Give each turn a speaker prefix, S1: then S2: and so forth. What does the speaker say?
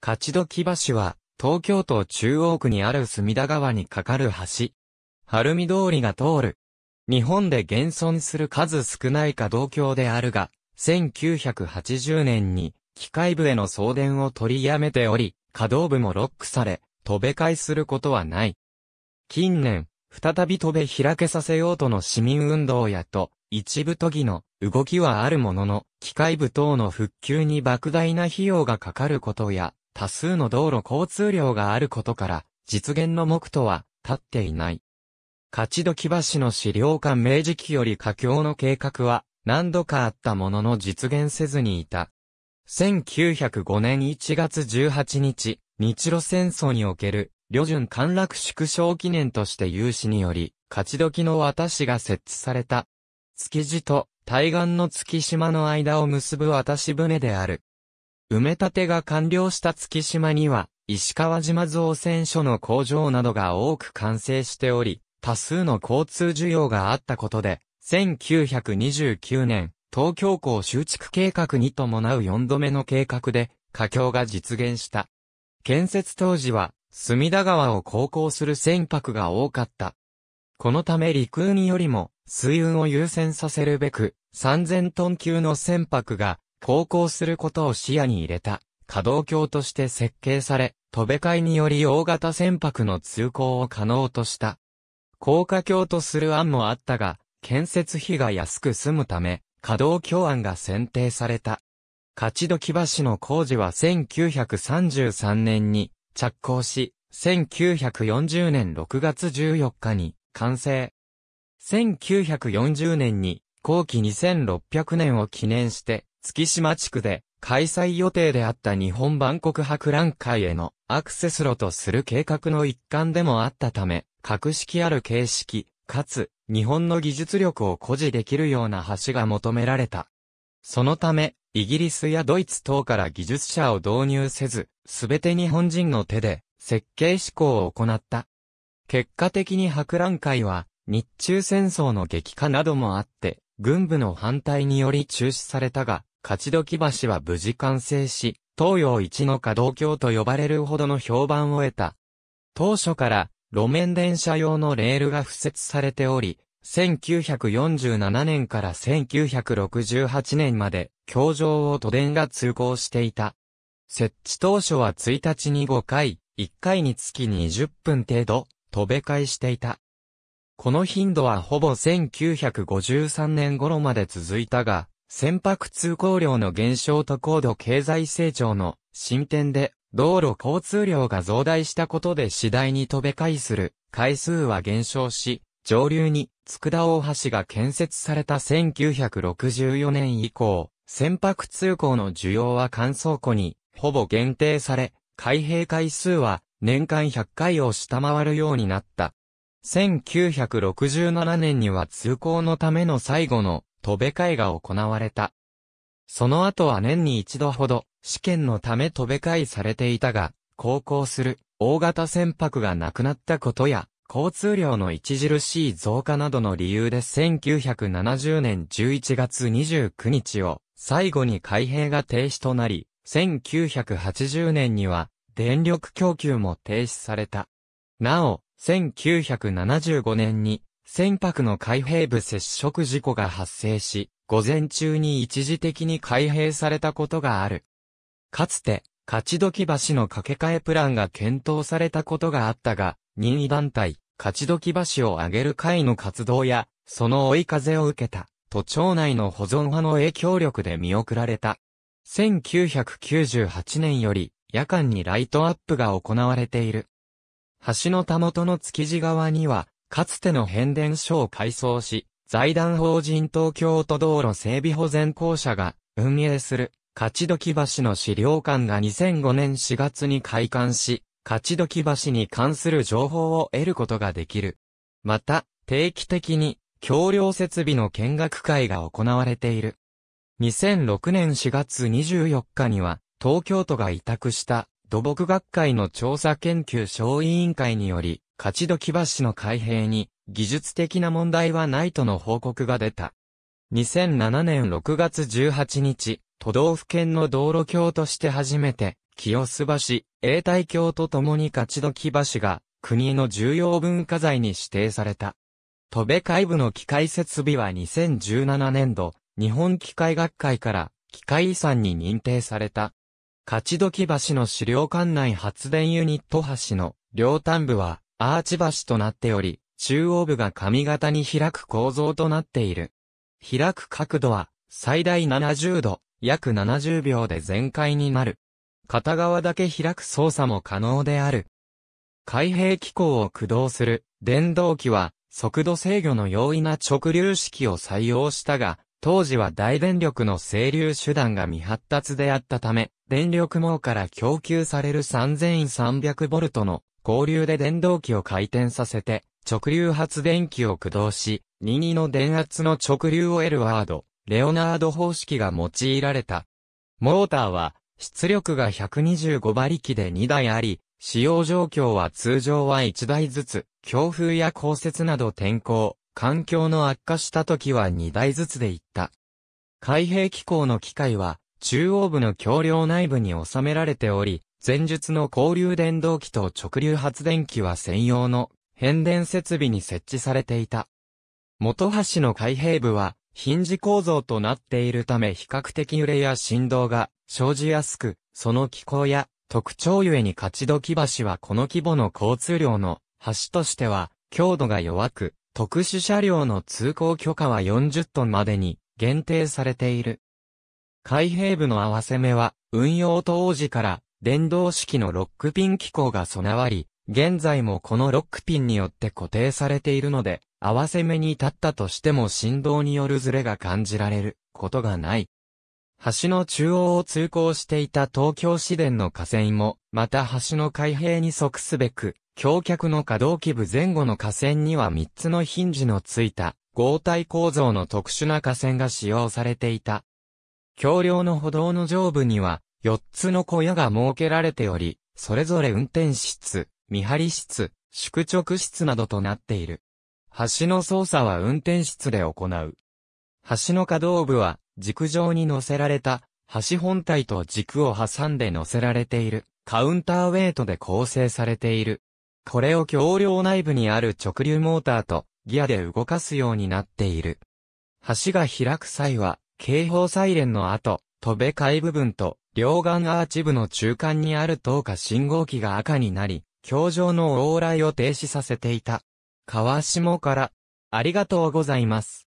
S1: 勝どき橋は、東京都中央区にある隅田川に架かる橋。晴海通りが通る。日本で現存する数少ない可動橋であるが、1980年に、機械部への送電を取りやめており、可動部もロックされ、飛べ替えすることはない。近年、再び飛べ開けさせようとの市民運動やと、一部都議の動きはあるものの、機械部等の復旧に莫大な費用がかかることや、多数の道路交通量があることから、実現の目とは、立っていない。勝どき橋の資料館明治期より佳境の計画は、何度かあったものの実現せずにいた。1905年1月18日、日露戦争における、旅順陥落縮小記念として有志により、勝どきの渡しが設置された。築地と対岸の月島の間を結ぶ渡し船である。埋め立てが完了した月島には、石川島造船所の工場などが多く完成しており、多数の交通需要があったことで、1929年、東京港修築計画に伴う4度目の計画で、架橋が実現した。建設当時は、隅田川を航行する船舶が多かった。このため陸運よりも、水運を優先させるべく、3000トン級の船舶が、航行することを視野に入れた、可動橋として設計され、飛べ替えにより大型船舶の通行を可能とした。高架橋とする案もあったが、建設費が安く済むため、可動橋案が選定された。勝時橋の工事は1933年に着工し、1940年6月14日に完成。1940年に後期2600年を記念して月島地区で開催予定であった日本万国博覧会へのアクセス路とする計画の一環でもあったため、格式ある形式、かつ日本の技術力を誇示できるような橋が求められた。そのため、イギリスやドイツ等から技術者を導入せず、すべて日本人の手で設計施行を行った。結果的に博覧会は、日中戦争の激化などもあって、軍部の反対により中止されたが、勝どき橋は無事完成し、東洋一の可動橋と呼ばれるほどの評判を得た。当初から路面電車用のレールが付設されており、1947年から1968年まで、橋上を都電が通行していた。設置当初は1日に5回、1回につき20分程度、飛べ替えしていた。この頻度はほぼ1953年頃まで続いたが、船舶通行量の減少と高度経済成長の進展で道路交通量が増大したことで次第に飛べ回する回数は減少し、上流に佃大橋が建設された1964年以降、船舶通行の需要は乾燥庫にほぼ限定され、開閉回数は年間100回を下回るようになった。1967年には通行のための最後の飛べ会が行われた。その後は年に一度ほど、試験のため飛べ会されていたが、航行する大型船舶がなくなったことや、交通量の著しい増加などの理由で1970年11月29日を最後に開閉が停止となり、1980年には電力供給も停止された。なお、1975年に船舶の開閉部接触事故が発生し、午前中に一時的に開閉されたことがある。かつて、勝どき橋の架け替えプランが検討されたことがあったが、任意団体、勝どき橋を上げる会の活動や、その追い風を受けた、都庁内の保存派の影響力で見送られた。1998年より、夜間にライトアップが行われている。橋のたもとの築地側には、かつての変電所を改装し、財団法人東京都道路整備保全公社が運営する、勝時橋の資料館が2005年4月に開館し、勝時橋に関する情報を得ることができる。また、定期的に、橋梁設備の見学会が行われている。2006年4月24日には、東京都が委託した土木学会の調査研究小委員会により、勝どき橋の開閉に、技術的な問題はないとの報告が出た。2007年6月18日、都道府県の道路橋として初めて、清洲橋、永代橋と共に勝どき橋が、国の重要文化財に指定された。戸部会部の機械設備は2017年度、日本機械学会から機械遺産に認定された。勝どき橋の資料館内発電ユニット橋の両端部はアーチ橋となっており、中央部が髪型に開く構造となっている。開く角度は、最大70度、約70秒で全開になる。片側だけ開く操作も可能である。開閉機構を駆動する電動機は速度制御の容易な直流式を採用したが、当時は大電力の整流手段が未発達であったため、電力網から供給される 3300V の合流で電動機を回転させて、直流発電機を駆動し、22の電圧の直流を得るワード、レオナード方式が用いられた。モーターは、出力が125馬力で2台あり、使用状況は通常は1台ずつ、強風や降雪など天候、環境の悪化した時は2台ずつでいった。開閉機構の機械は、中央部の橋梁内部に収められており、前述の交流電動機と直流発電機は専用の変電設備に設置されていた。元橋の開閉部は、ヒンジ構造となっているため比較的揺れや振動が生じやすく、その気候や特徴ゆえに勝どき橋はこの規模の交通量の橋としては強度が弱く、特殊車両の通行許可は40トンまでに限定されている。開閉部の合わせ目は運用当時から電動式のロックピン機構が備わり、現在もこのロックピンによって固定されているので、合わせ目に立ったとしても振動によるズレが感じられることがない。橋の中央を通行していた東京市電の架線も、また橋の開閉に即すべく、橋脚の可動基部前後の架線には3つのヒンジのついた合体構造の特殊な架線が使用されていた。橋梁の歩道の上部には、4つの小屋が設けられており、それぞれ運転室、見張り室、宿直室などとなっている。橋の操作は運転室で行う。橋の可動部は軸上に乗せられた橋本体と軸を挟んで乗せられているカウンターウェイトで構成されている。これを橋梁内部にある直流モーターとギアで動かすようになっている。橋が開く際は警報サイレンの後、飛べ階部分と両岸アーチ部の中間にある灯火信号機が赤になり、教場の往来を停止させていた。川下から、ありがとうございます。